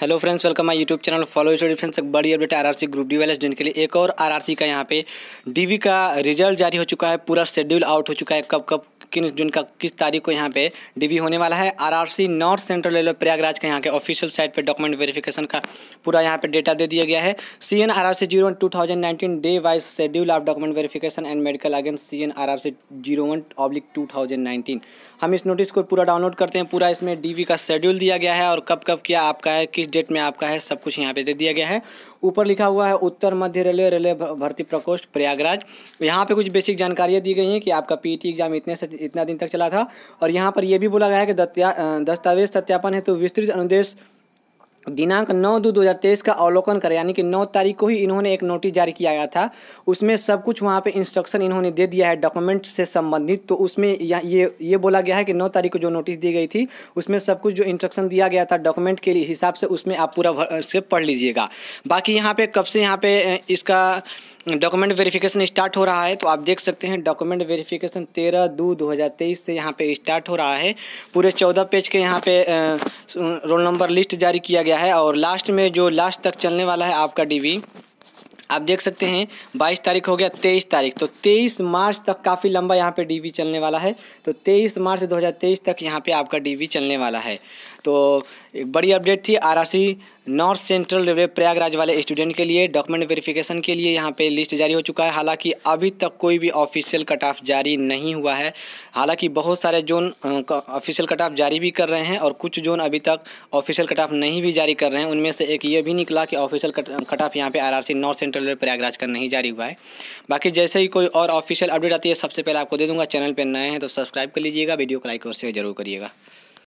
hello friends welcome my YouTube channel follow story friends एक बड़ी update RRC group D वाले student के लिए एक और आरआरसी का यहाँ पे डीवी का रिजल्ट जारी हो चुका है पूरा शेड्यूल आउट हो चुका है कब कब किन जिनका किस तारीख को यहाँ पे डिवी होने वाला है RRC North Central Railway Prayagraj का यहाँ के ऑफिशियल साइट पे डॉक्यूमेंट वेरिफिकेशन का पूरा यहाँ पे डेटा दे दिया गया है C N R R C zero one two thousand nineteen day wise schedule of document verification and medical against C N R R C zero one oblique two thousand nineteen हम इस notice को पूरा download करते हैं पूरा इसमें D we का schedule दिया गया है और कब कब क्या आपका है किस डेट में आपका है सब कुछ यहाँ पे दे दिया गया है ऊपर लिखा हुआ है उत्तर मध्य रेलवे रेलवे भर्ती प्रकोष्ठ प्रयागराज यहाँ पे कुछ बेसिक जानकारियाँ दी गई हैं कि आपका पीटी एग्जाम e इतने से इतना दिन तक चला था और यहाँ पर यह भी बोला गया है कि दस्तावेज सत्यापन है तो विस्तृत अनुदेश दिनांक 9 दो 2023 का अवलोकन करें यानी कि 9 तारीख को ही इन्होंने एक नोटिस जारी किया गया था उसमें सब कुछ वहाँ पे इंस्ट्रक्शन इन्होंने दे दिया है डॉक्यूमेंट से संबंधित तो उसमें ये ये बोला गया है कि 9 तारीख को जो नोटिस दी गई थी उसमें सब कुछ जो इंस्ट्रक्शन दिया गया था डॉक्यूमेंट के हिसाब से उसमें आप पूरा से पढ़ लीजिएगा बाकी यहाँ पर कब से यहाँ पर इसका डॉक्यूमेंट वेरिफिकेशन स्टार्ट हो रहा है तो आप देख सकते हैं डॉक्यूमेंट वेरिफिकेशन तेरह दो दो हज़ार तेईस से यहाँ पे स्टार्ट हो रहा है पूरे चौदह पेज के यहाँ पे रोल नंबर लिस्ट जारी किया गया है और लास्ट में जो लास्ट तक चलने वाला है आपका डीवी आप देख सकते हैं बाईस तारीख हो गया तेईस तारीख तो तेईस मार्च तक काफ़ी लंबा यहाँ पर डी चलने वाला है तो तेईस मार्च दो तक यहाँ पे आपका डी चलने वाला है तो बड़ी अपडेट थी R North Central Railway Prayagraj वाले स्टूडेंट के लिए डॉक्यूमेंट वेरिफिकेशन के लिए यहाँ पे लिस्ट जारी हो चुका है हालांकि अभी तक कोई भी ऑफिशियल कट ऑफ जारी नहीं हुआ है हालांकि बहुत सारे जोन ऑफिशियल कट ऑफ जारी भी कर रहे हैं और कुछ जोन अभी तक ऑफिशियल कट ऑफ नहीं भी जारी कर रहे हैं उनमें से एक ये भी निकला कि ऑफिशियल कट ऑफ यहाँ पे R North Central Railway Prayagraj का नहीं जारी हुआ है बाकी जैसे ही कोई और ऑफिशियल अपडेट आती है सबसे पहले आपको दे दूँगा चैनल पर नए हैं तो सब्सक्राइब कर लीजिएगा वीडियो को लाइक और शेयर जरूर करिएगा